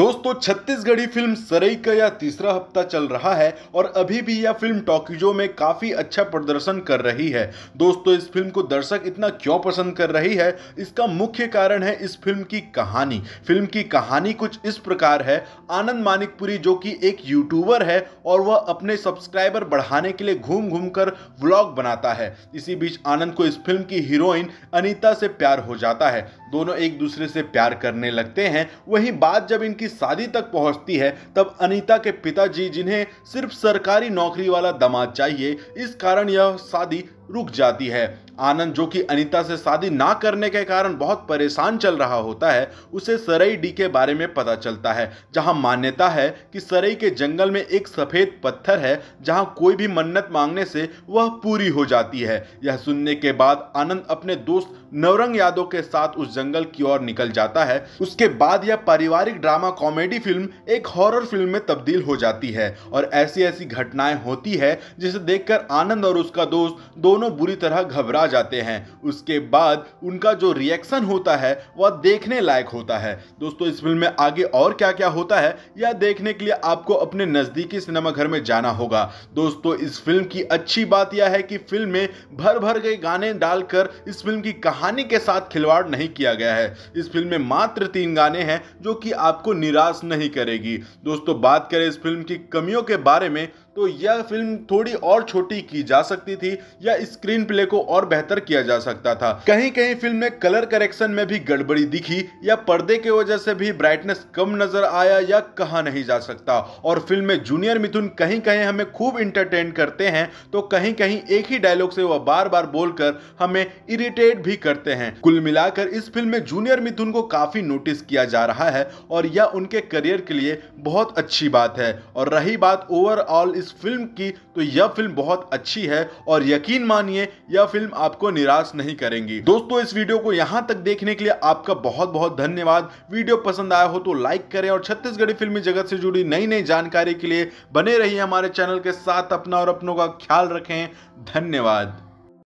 दोस्तों छत्तीसगढ़ी फिल्म सरई का यह तीसरा हफ्ता चल रहा है और अभी भी यह फिल्म टॉकीजो में काफ़ी अच्छा प्रदर्शन कर रही है दोस्तों इस फिल्म को दर्शक इतना क्यों पसंद कर रही है इसका मुख्य कारण है इस फिल्म की कहानी फिल्म की कहानी कुछ इस प्रकार है आनंद मानिकपुरी जो कि एक यूट्यूबर है और वह अपने सब्सक्राइबर बढ़ाने के लिए घूम घूम कर व्लॉग बनाता है इसी बीच आनंद को इस फिल्म की हीरोइन अनिता से प्यार हो जाता है दोनों एक दूसरे से प्यार करने लगते हैं वही बात जब इनकी शादी तक पहुंचती है तब अनीता के पिताजी जिन्हें सिर्फ सरकारी नौकरी वाला दमाद चाहिए इस कारण यह शादी रुक जाती है आनंद जो कि अनिता से शादी ना करने के कारण बहुत परेशान चल रहा होता है उसे सरई डी के बारे में पता चलता है जहां मान्यता है कि सरई के जंगल में एक सफ़ेद पत्थर है जहां कोई भी मन्नत मांगने से वह पूरी हो जाती है यह सुनने के बाद आनंद अपने दोस्त नवरंग यादव के साथ उस जंगल की ओर निकल जाता है उसके बाद यह पारिवारिक ड्रामा कॉमेडी फिल्म एक हॉरर फिल्म में तब्दील हो जाती है और ऐसी ऐसी घटनाएं होती है जिसे देखकर आनंद और उसका दोस्त दोनों दोनों बुरी तरह घबरा जाते हैं उसके बाद उनका जो रिएक्शन होता है वह देखने लायक होता है दोस्तों इस फिल्म में आगे और क्या क्या होता है यह देखने के लिए आपको अपने नज़दीकी सिनेमाघर में जाना होगा दोस्तों इस फिल्म की अच्छी बात यह है कि फिल्म में भर भर के गाने डालकर इस फिल्म की कहानी के साथ खिलवाड़ नहीं किया गया है इस फिल्म में मात्र तीन गाने हैं जो कि आपको निराश नहीं करेगी दोस्तों बात करें इस फिल्म की कमियों के बारे में तो यह फिल्म थोड़ी और छोटी की जा सकती थी या स्क्रीन प्ले को और बेहतर किया जा सकता था कहीं कहीं फिल्म में कलर करेक्शन में भी गड़बड़ी दिखी या पर्दे की वजह से भी ब्राइटनेस कम नजर आया या कहा नहीं जा सकता और फिल्म में जूनियर मिथुन कहीं कहीं हमें खूब इंटरटेन करते हैं तो कहीं कहीं एक ही डायलॉग से वह बार बार बोलकर हमें इरिटेट भी करते हैं कुल मिलाकर इस फिल्म में जूनियर मिथुन को काफी नोटिस किया जा रहा है और यह उनके करियर के लिए बहुत अच्छी बात है और रही बात ओवरऑल इस इस फिल्म की तो यह फिल्म बहुत अच्छी है और यकीन मानिए यह फिल्म आपको निराश नहीं करेंगी दोस्तों इस वीडियो को यहाँ तक देखने के लिए आपका बहुत बहुत धन्यवाद वीडियो पसंद आया हो तो लाइक करें और छत्तीसगढ़ी फिल्मी जगत से जुड़ी नई नई जानकारी के लिए बने रहिए हमारे चैनल के साथ अपना और अपनों का ख्याल रखें धन्यवाद